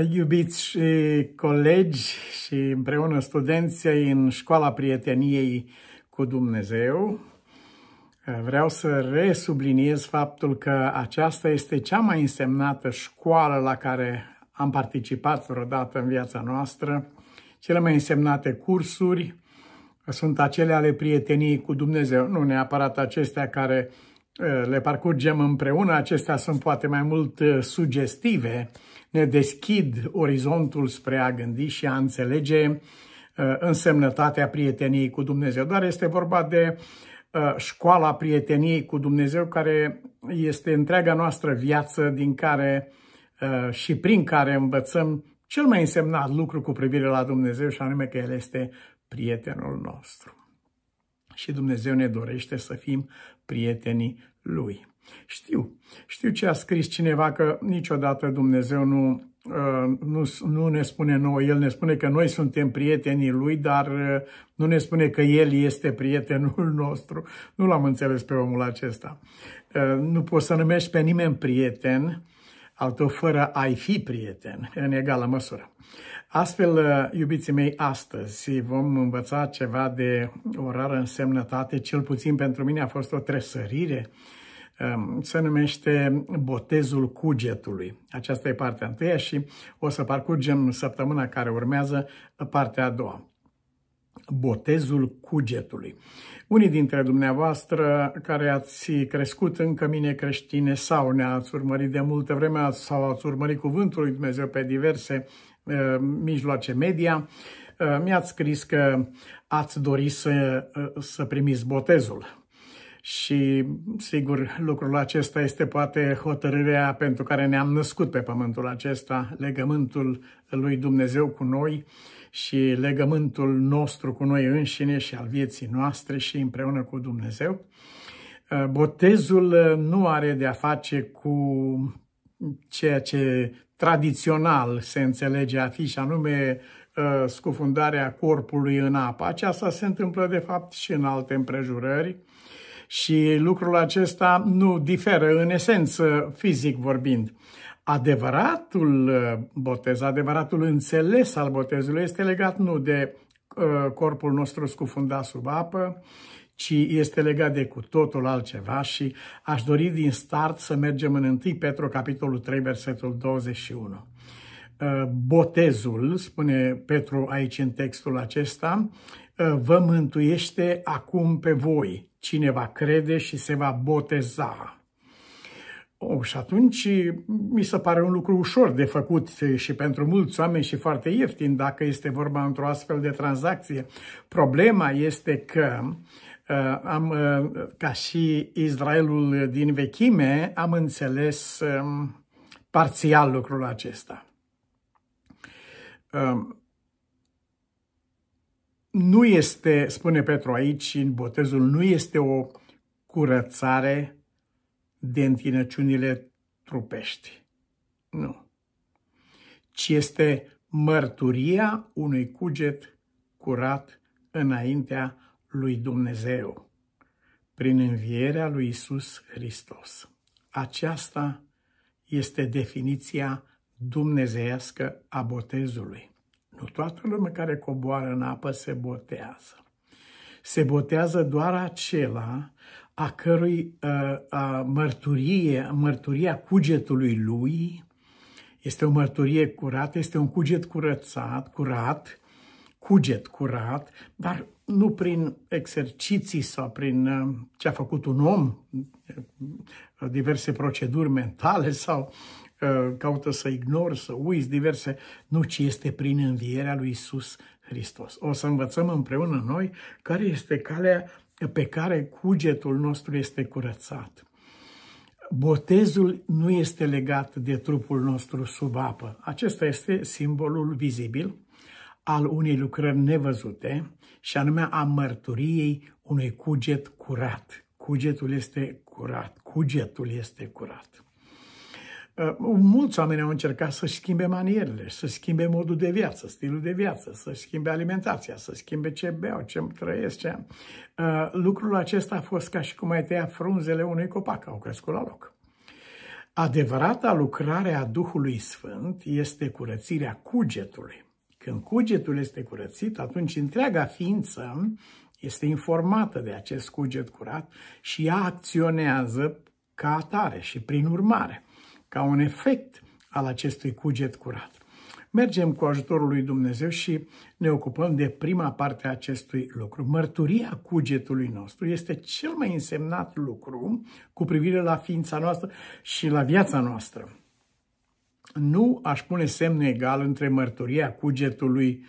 iubiți și colegi și împreună studenții în Școala Prieteniei cu Dumnezeu, vreau să resubliniez faptul că aceasta este cea mai însemnată școală la care am participat vreodată în viața noastră. Cele mai însemnate cursuri sunt acele ale prieteniei cu Dumnezeu, nu neapărat acestea care Eh, le parcurgem împreună. Acestea sunt poate mai mult eh, sugestive, ne deschid orizontul spre a gândi și a înțelege eh, însemnătatea prieteniei cu Dumnezeu. Dar este vorba de școala prieteniei cu Dumnezeu, care este întreaga noastră viață din care și prin care învățăm cel mai însemnat lucru cu privire la Dumnezeu și anume că El este prietenul nostru și Dumnezeu ne dorește să fim prietenii Lui. Știu, știu ce a scris cineva că niciodată Dumnezeu nu, uh, nu, nu ne spune nouă, El ne spune că noi suntem prietenii Lui, dar uh, nu ne spune că El este prietenul nostru. Nu l-am înțeles pe omul acesta. Uh, nu poți să numești pe nimeni prieten al tău fără a fi prieten, în egală măsură. Astfel, uh, iubiții mei, astăzi vom învăța ceva de o rară însemnătate, cel puțin pentru mine a fost o tresărire, um, se numește Botezul cugetului. Aceasta e partea întâia și o să parcurgem săptămâna care urmează uh, partea a doua. Botezul cugetului. Unii dintre dumneavoastră care ați crescut în mine creștine sau ne-ați urmărit de multă vreme sau ați urmărit Cuvântul lui Dumnezeu pe diverse Uh, mijloace media, uh, mi-ați scris că ați dori să, uh, să primiți botezul. Și, sigur, lucrul acesta este poate hotărârea pentru care ne-am născut pe pământul acesta, legământul lui Dumnezeu cu noi și legământul nostru cu noi înșine și al vieții noastre și împreună cu Dumnezeu. Botezul nu are de a face cu ceea ce tradițional se înțelege a fi și anume uh, scufundarea corpului în apă. Aceasta se întâmplă de fapt și în alte împrejurări și lucrul acesta nu diferă în esență fizic vorbind. Adevăratul uh, botez, adevăratul înțeles al botezului este legat nu de uh, corpul nostru scufundat sub apă, ci este legat de cu totul altceva și aș dori din start să mergem în 1 Petru, capitolul 3, versetul 21. Uh, botezul, spune Petru aici în textul acesta, uh, vă mântuiește acum pe voi, cine va crede și se va boteza. Oh, și atunci mi se pare un lucru ușor de făcut și pentru mulți oameni și foarte ieftin dacă este vorba într-o astfel de tranzacție. Problema este că uh, Uh, am, uh, ca și Israelul din vechime, am înțeles um, parțial lucrul acesta. Um, nu este, spune Petru aici, în botezul, nu este o curățare de întinăciunile trupești. Nu. Ci este mărturia unui cuget curat înaintea lui Dumnezeu prin învierea lui Isus Hristos. Aceasta este definiția dumnezeiască a botezului. Nu toată lumea care coboară în apă se botează. Se botează doar acela a cărui a, uh, a mărturie, mărturia cugetului lui este o mărturie curată, este un cuget curățat, curat, cuget curat, dar nu prin exerciții sau prin uh, ce a făcut un om, uh, diverse proceduri mentale sau uh, caută să ignori, să uiți diverse, nu, ci este prin învierea lui Isus Hristos. O să învățăm împreună noi care este calea pe care cugetul nostru este curățat. Botezul nu este legat de trupul nostru sub apă. Acesta este simbolul vizibil al unei lucrări nevăzute și anume a mărturiei unui cuget curat. Cugetul este curat, cugetul este curat. Uh, mulți oameni au încercat să schimbe manierele, să schimbe modul de viață, stilul de viață, să schimbe alimentația, să schimbe ce beau, ce trăiesc, ce uh, Lucrul acesta a fost ca și cum ai tăia frunzele unui copac, au crescut la loc. Adevărata lucrare a Duhului Sfânt este curățirea cugetului. Când cugetul este curățit, atunci întreaga ființă este informată de acest cuget curat și ea acționează ca atare și prin urmare, ca un efect al acestui cuget curat. Mergem cu ajutorul lui Dumnezeu și ne ocupăm de prima parte a acestui lucru. Mărturia cugetului nostru este cel mai însemnat lucru cu privire la ființa noastră și la viața noastră nu aș pune semnul egal între mărturia cugetului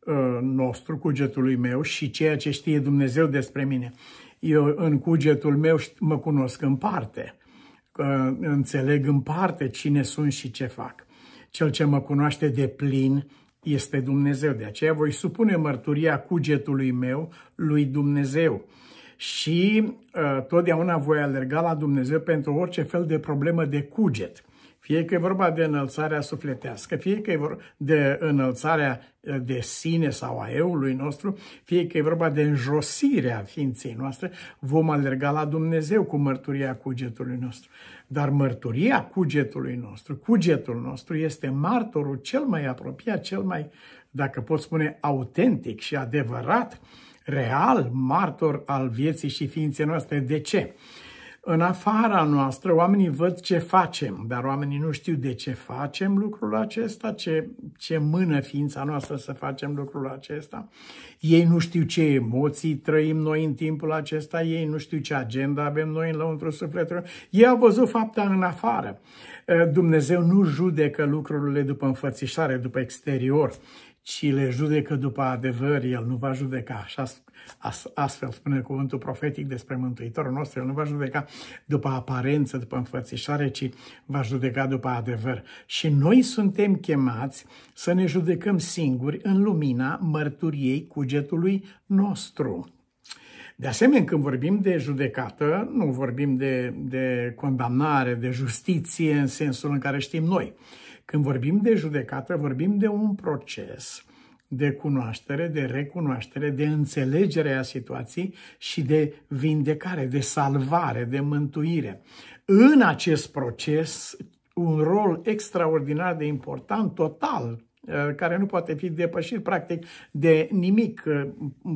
uh, nostru, cugetului meu și ceea ce știe Dumnezeu despre mine. Eu în cugetul meu mă cunosc în parte, uh, înțeleg în parte cine sunt și ce fac. Cel ce mă cunoaște de plin este Dumnezeu. De aceea voi supune mărturia cugetului meu lui Dumnezeu. Și uh, totdeauna voi alerga la Dumnezeu pentru orice fel de problemă de cuget. Fie că e vorba de înălțarea sufletească, fie că e vorba de înălțarea eh, de sine sau a eului nostru, fie că e vorba de înjosirea ființei noastre, vom alerga la Dumnezeu cu mărturia cugetului nostru. Dar mărturia cugetului nostru, cugetul nostru este martorul cel mai apropiat, cel mai, dacă pot spune, autentic și adevărat, real martor al vieții și ființei noastre. De ce? În afara noastră, oamenii văd ce facem, dar oamenii nu știu de ce facem lucrul acesta, ce, ce mână ființa noastră să facem lucrul acesta. Ei nu știu ce emoții trăim noi în timpul acesta, ei nu știu ce agenda avem noi în lăuntru sufletului. Ei au văzut fapta în afară. Dumnezeu nu judecă lucrurile după înfățișare, după exterior, ci le judecă după adevăr. El nu va judeca așa Astfel spune cuvântul profetic despre Mântuitorul nostru, El nu va judeca după aparență, după înfățișare, ci va judeca după adevăr. Și noi suntem chemați să ne judecăm singuri în lumina mărturiei cugetului nostru. De asemenea, când vorbim de judecată, nu vorbim de, de condamnare, de justiție în sensul în care știm noi. Când vorbim de judecată, vorbim de un proces de cunoaștere, de recunoaștere, de înțelegere a situației și de vindecare, de salvare, de mântuire. În acest proces, un rol extraordinar de important, total, eh, care nu poate fi depășit practic de nimic eh,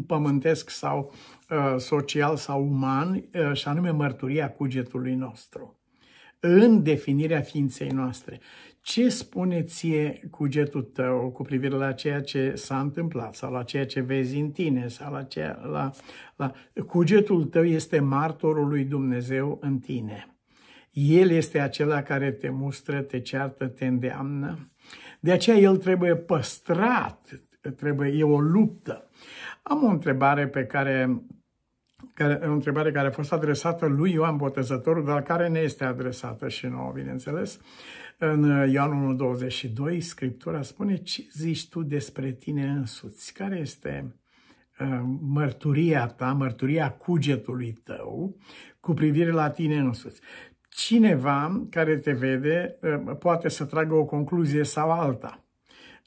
pământesc sau eh, social sau uman, și anume mărturia cugetului nostru în definirea ființei noastre. Ce spune ție cugetul tău cu privire la ceea ce s-a întâmplat sau la ceea ce vezi în tine sau la ceea, la, la... Cugetul tău este martorul lui Dumnezeu în tine. El este acela care te mustră, te ceartă, te îndeamnă. De aceea el trebuie păstrat, trebuie, e o luptă. Am o întrebare pe care care, o întrebare care a fost adresată lui Ioan Botezătorul, dar care ne este adresată și nouă, bineînțeles. În uh, Ioan 1.22, Scriptura spune, ce zici tu despre tine însuți? Care este uh, mărturia ta, mărturia cugetului tău cu privire la tine însuți? Cineva care te vede uh, poate să tragă o concluzie sau alta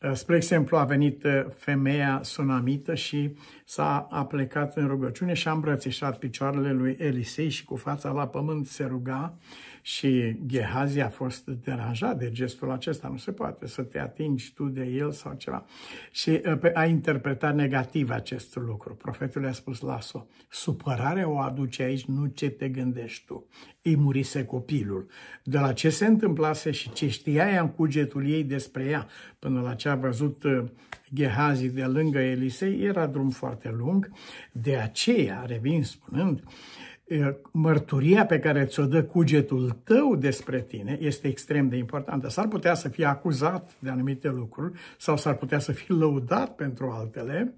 Eh, spre exemplu, a venit eh, femeia sunamită și s-a aplecat în rugăciune și a îmbrățișat picioarele lui Elisei și cu fața la pământ se ruga și Gehazi a fost deranjat de gestul acesta. Nu se poate să te atingi tu de el sau ceva. Și uh, a interpretat negativ acest lucru. Profetul i-a spus, las-o. Supărarea o aduce aici, nu ce te gândești tu. Îi murise copilul. De la ce se întâmplase și ce știa ea în cugetul ei despre ea, până la ce a văzut uh, Gehazi de lângă Elisei, era drum foarte lung. De aceea, revin spunând, mărturia pe care ți-o dă cugetul tău despre tine este extrem de importantă. S-ar putea să fie acuzat de anumite lucruri sau s-ar putea să fie lăudat pentru altele.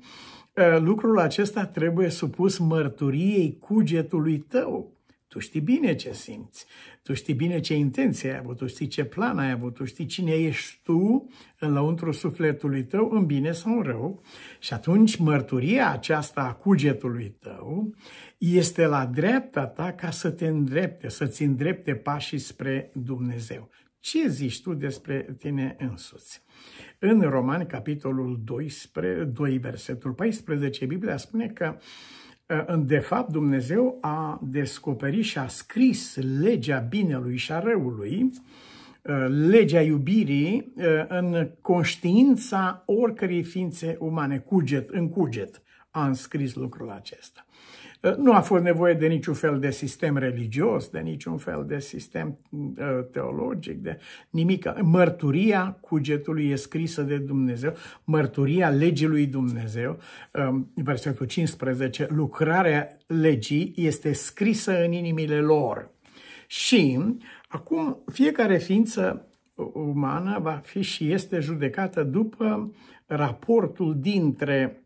Lucrul acesta trebuie supus mărturiei cugetului tău. Tu știi bine ce simți, tu știi bine ce intenție ai avut, tu știi ce plan ai avut, tu știi cine ești tu în lăuntru sufletului tău, în bine sau în rău. Și atunci mărturia aceasta a cugetului tău este la dreapta ta ca să te îndrepte, să-ți îndrepte pașii spre Dumnezeu. Ce zici tu despre tine însuți? În Romani capitolul 12, 2, versetul 14, Biblia spune că Eh, de fapt, Dumnezeu a descoperit și a scris legea binelui și a răului, eh, legea iubirii eh, în conștiința oricărei ființe umane, cuget, în cuget. A înscris lucrul acesta. Eh, nu a fost nevoie de niciun fel de sistem religios, de niciun fel de sistem eh, teologic, de nimic. Mărturia cugetului e scrisă de Dumnezeu, mărturia legii lui Dumnezeu, eh, versetul 15, lucrarea legii este scrisă în inimile lor. Și acum fiecare ființă umană va fi și este judecată după raportul dintre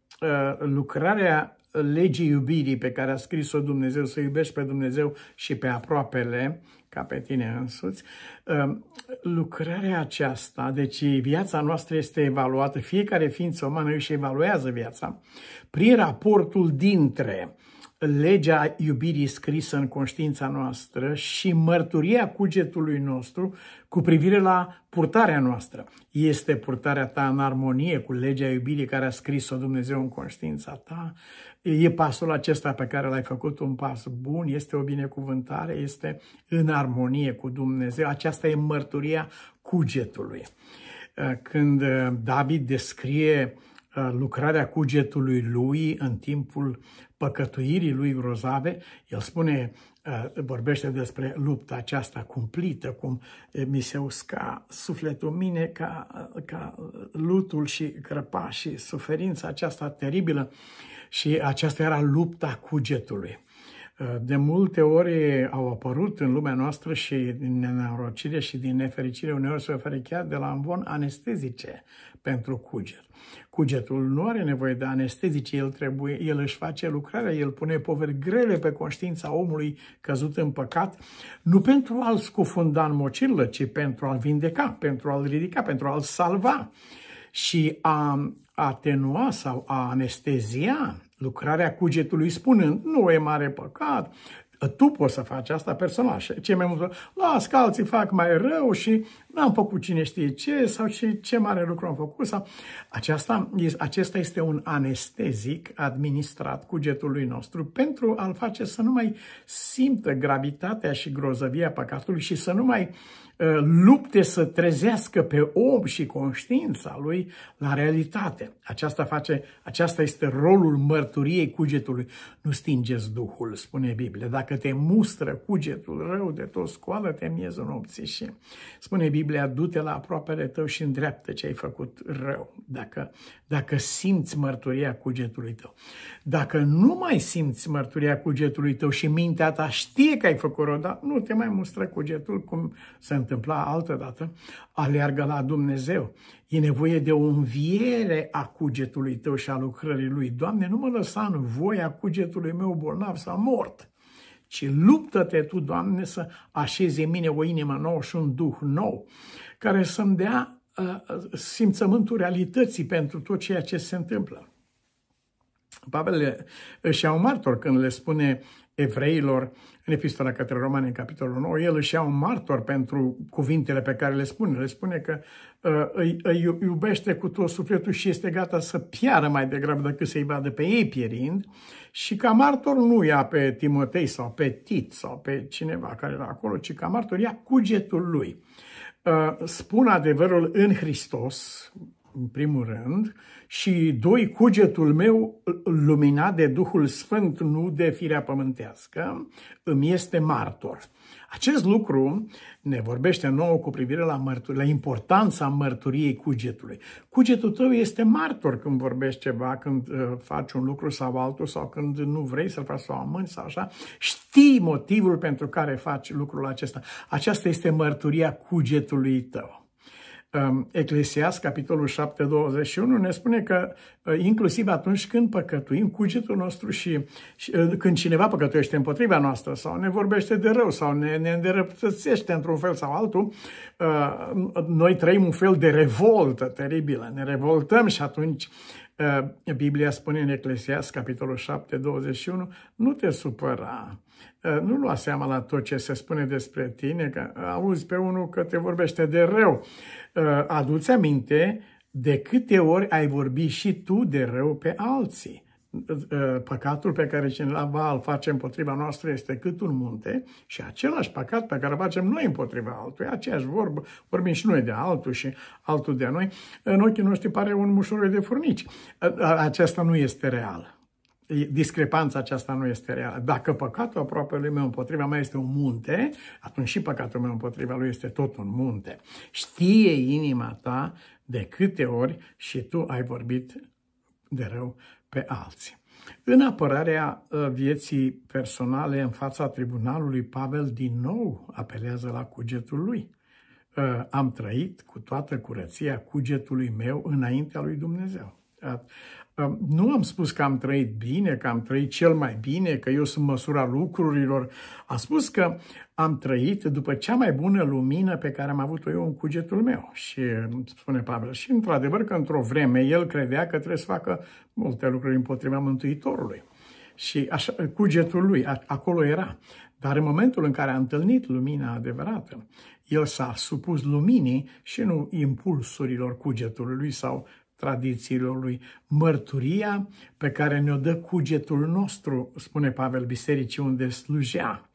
lucrarea legii iubirii pe care a scris-o Dumnezeu, să iubești pe Dumnezeu și pe aproapele, ca pe tine însuți, um, lucrarea aceasta, deci viața noastră este evaluată, fiecare ființă umană își evaluează viața, prin raportul dintre legea iubirii scrisă în conștiința noastră și mărturia cugetului nostru cu privire la purtarea noastră. Este purtarea ta în armonie cu legea iubirii care a scris-o Dumnezeu în conștiința ta? e pasul acesta pe care l-ai făcut un pas bun, este o binecuvântare, este în armonie cu Dumnezeu. Aceasta e mărturia cugetului. Uh, când uh, David descrie uh, lucrarea cugetului lui în timpul păcătuirii lui grozave, el spune Eh, vorbește despre lupta aceasta cumplită, cum eh, mi se usca sufletul mine ca, eh, ca lutul și crăpa și suferința aceasta teribilă și aceasta era lupta cugetului. De multe ori au apărut în lumea noastră și din nenorocire și din nefericire uneori se oferă chiar de la amvon anestezice pentru cuger. Cugetul nu are nevoie de anestezice, el, trebuie, el își face lucrarea, el pune poveri grele pe conștiința omului căzut în păcat, nu pentru a-l scufunda în mocirlă, ci pentru a-l vindeca, pentru a-l ridica, pentru a-l salva și a atenua sau a anestezia lucrarea cugetului spunând, nu e mare păcat, tu poți să faci asta personal. Și cei mai mulți, las că alții fac mai rău și N-am făcut cine știe ce sau și ce mare lucru am făcut. Sau... Aceasta, acesta este un anestezic administrat cugetului nostru pentru a-l face să nu mai simtă gravitatea și grozăvia păcatului și să nu mai ă, lupte să trezească pe om și conștiința lui la realitate. Aceasta, face, aceasta este rolul mărturiei cugetului. Nu stingeți Duhul, spune Biblia. Dacă te mustră cugetul rău de tot, scoală-te miezul nopții și spune Biblia Biblia, du-te la aproapele tău și îndreaptă ce ai făcut rău, dacă, dacă simți mărturia cugetului tău. Dacă nu mai simți mărturia cugetului tău și mintea ta știe că ai făcut rău, dar nu te mai mustră cugetul, cum se întâmpla altă dată, aleargă la Dumnezeu. E nevoie de o înviere a cugetului tău și a lucrării lui. Doamne, nu mă lăsa în voia cugetului meu bolnav sau mort ci luptă-te Tu, Doamne, să așezi în mine o inimă nouă și un duh nou, care să-mi dea uh, uh, simțământul realității pentru tot ceea ce se întâmplă. Pavel își iau martor când le spune evreilor, în epistola către romani, în capitolul 9, el își ia un martor pentru cuvintele pe care le spune. Le spune că uh, îi, îi iubește cu tot sufletul și este gata să piară mai degrabă decât să-i vadă pe ei pierind și ca martor nu ia pe Timotei sau pe Tit sau pe cineva care era acolo, ci ca martor ia cugetul lui. Uh, spun adevărul în Hristos, în primul rând, și doi, cugetul meu luminat de Duhul Sfânt, nu de firea pământească, îmi este martor. Acest lucru ne vorbește nouă cu privire la, mărturi, la importanța mărturiei cugetului. Cugetul tău este martor când vorbești ceva, când uh, faci un lucru sau altul, sau când nu vrei să-l faci sau amâni sau așa. Știi motivul pentru care faci lucrul acesta. Aceasta este mărturia cugetului tău. Um, Eclesias, capitolul 7, 21, ne spune că uh, inclusiv atunci când păcătuim, cugetul nostru și, și uh, când cineva păcătuiește împotriva noastră sau ne vorbește de rău sau ne, ne îndreptățește într-un fel sau altul, uh, noi trăim un fel de revoltă teribilă, ne revoltăm și atunci Biblia spune în Eclesias, capitolul 7, 21, nu te supăra, Ă, nu lua seama la tot ce se spune despre tine, că auzi pe unul că te vorbește de rău. Ă, adu-ți aminte de câte ori ai vorbit și tu de rău pe alții. Ă, păcatul pe care cineva îl face împotriva noastră este cât un munte și același păcat pe care îl facem noi împotriva altuia, aceeași vorbă, vorbim și noi de altul și altul de noi, în ochii noștri pare un mușuroi de furnici. Aceasta nu este real discrepanța aceasta nu este reală. Dacă păcatul aproape lui meu împotriva mea este un munte, atunci și păcatul meu împotriva lui este tot un munte. Știe inima ta de câte ori și tu ai vorbit de rău pe alții. În apărarea uh, vieții personale în fața tribunalului, Pavel din nou apelează la cugetul lui. Uh, am trăit cu toată curăția cugetului meu înaintea lui Dumnezeu. Nu am spus că am trăit bine, că am trăit cel mai bine, că eu sunt măsura lucrurilor. Am spus că am trăit după cea mai bună lumină pe care am avut-o eu în cugetul meu. Și spune Pavel, și într-adevăr că într-o vreme el credea că trebuie să facă multe lucruri împotriva Mântuitorului. Și așa, cugetul lui, acolo era. Dar în momentul în care a întâlnit lumina adevărată, el s-a supus luminii și nu impulsurilor cugetului lui sau tradițiilor lui, mărturia pe care ne-o dă cugetul nostru, spune Pavel Bisericii unde slujea,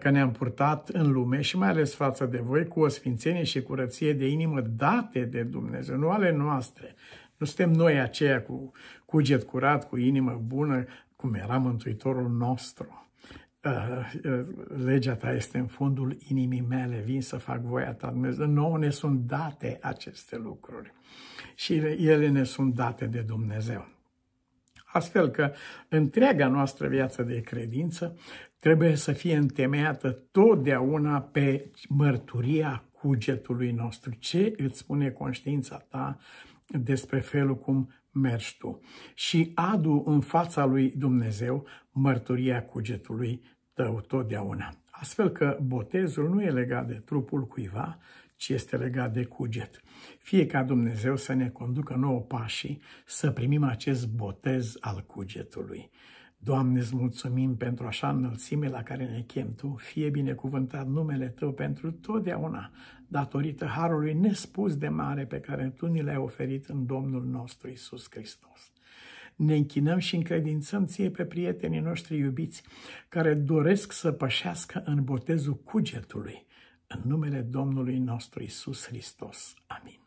că ne-am purtat în lume și mai ales față de voi cu o sfințenie și curăție de inimă date de Dumnezeu, nu ale noastre. Nu suntem noi aceia cu cuget curat, cu inimă bună, cum era Mântuitorul nostru. Uh, uh, legea ta este în fundul inimii mele, vin să fac voia ta, Dumnezeu. Nouă ne sunt date aceste lucruri și ele ne sunt date de Dumnezeu. Astfel că întreaga noastră viață de credință trebuie să fie întemeiată totdeauna pe mărturia cugetului nostru. Ce îți spune conștiința ta despre felul cum mergi tu? Și adu în fața lui Dumnezeu mărturia cugetului tău totdeauna. Astfel că botezul nu e legat de trupul cuiva, ci este legat de cuget. Fie ca Dumnezeu să ne conducă nouă pașii să primim acest botez al cugetului. Doamne, îți mulțumim pentru așa înălțime la care ne chem Tu, fie binecuvântat numele Tău pentru totdeauna, datorită harului nespus de mare pe care Tu ni l-ai oferit în Domnul nostru Isus Hristos ne închinăm și încredințăm ție pe prietenii noștri iubiți care doresc să pășească în botezul cugetului, în numele Domnului nostru Isus Hristos. Amin.